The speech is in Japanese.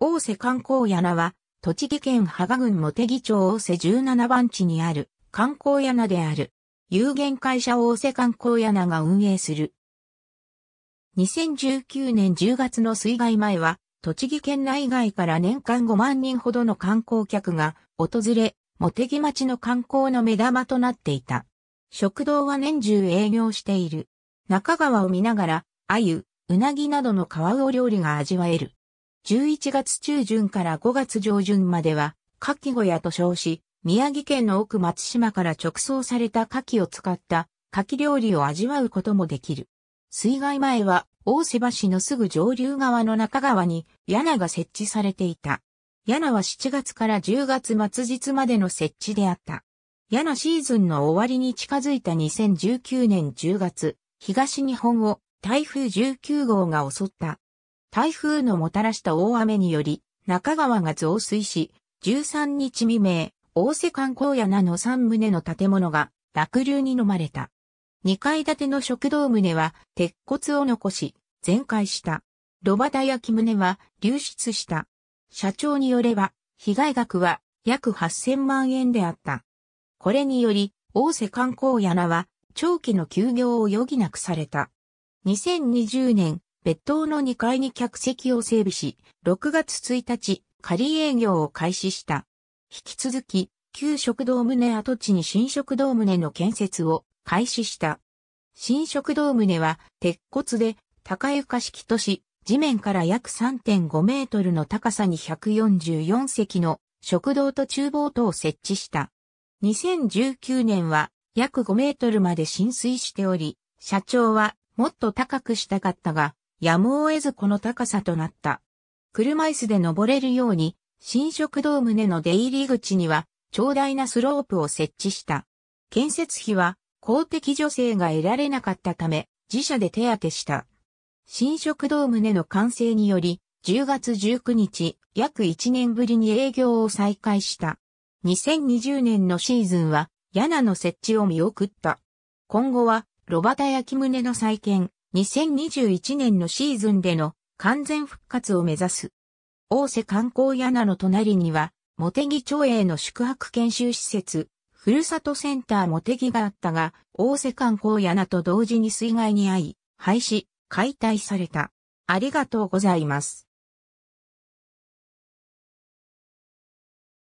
大瀬観光屋名は、栃木県芳賀郡茂木町大瀬17番地にある観光屋名である。有限会社大瀬観光屋名が運営する。2019年10月の水害前は、栃木県内外から年間5万人ほどの観光客が訪れ、茂木町の観光の目玉となっていた。食堂は年中営業している。中川を見ながら、鮎、うなぎなどの川魚料理が味わえる。11月中旬から5月上旬までは、牡蠣小屋と称し、宮城県の奥松島から直送された牡蠣を使った牡蠣料理を味わうこともできる。水害前は大瀬橋のすぐ上流側の中川に柳が設置されていた。柳は7月から10月末日までの設置であった。柳シーズンの終わりに近づいた2019年10月、東日本を台風19号が襲った台風のもたらした大雨により、中川が増水し、13日未明、大瀬観光屋なの3棟の建物が濁流に飲まれた。2階建ての食堂棟は鉄骨を残し、全壊した。炉端焼き棟は流出した。社長によれば、被害額は約8000万円であった。これにより、大瀬観光屋らは長期の休業を余儀なくされた。2020年別棟の2階に客席を整備し、6月1日、仮営業を開始した。引き続き、旧食堂棟跡地に新食堂棟の建設を開始した。新食堂棟は鉄骨で高床式とし、地面から約3.5メートルの高さに144席の食堂と厨房等を設置した。2019年は約5メートルまで浸水しており、社長はもっと高くしたかったが、やむを得ずこの高さとなった。車椅子で登れるように、新食堂棟の出入り口には、長大なスロープを設置した。建設費は、公的助成が得られなかったため、自社で手当てした。新食堂棟の完成により、10月19日、約1年ぶりに営業を再開した。2020年のシーズンは、根の設置を見送った。今後は、炉端焼き棟の再建、2021年のシーズンでの完全復活を目指す。大瀬観光屋の隣には、茂木町営の宿泊研修施設、ふるさとセンター茂木があったが、大瀬観光屋と同時に水害に遭い、廃止、解体された。ありがとうございます。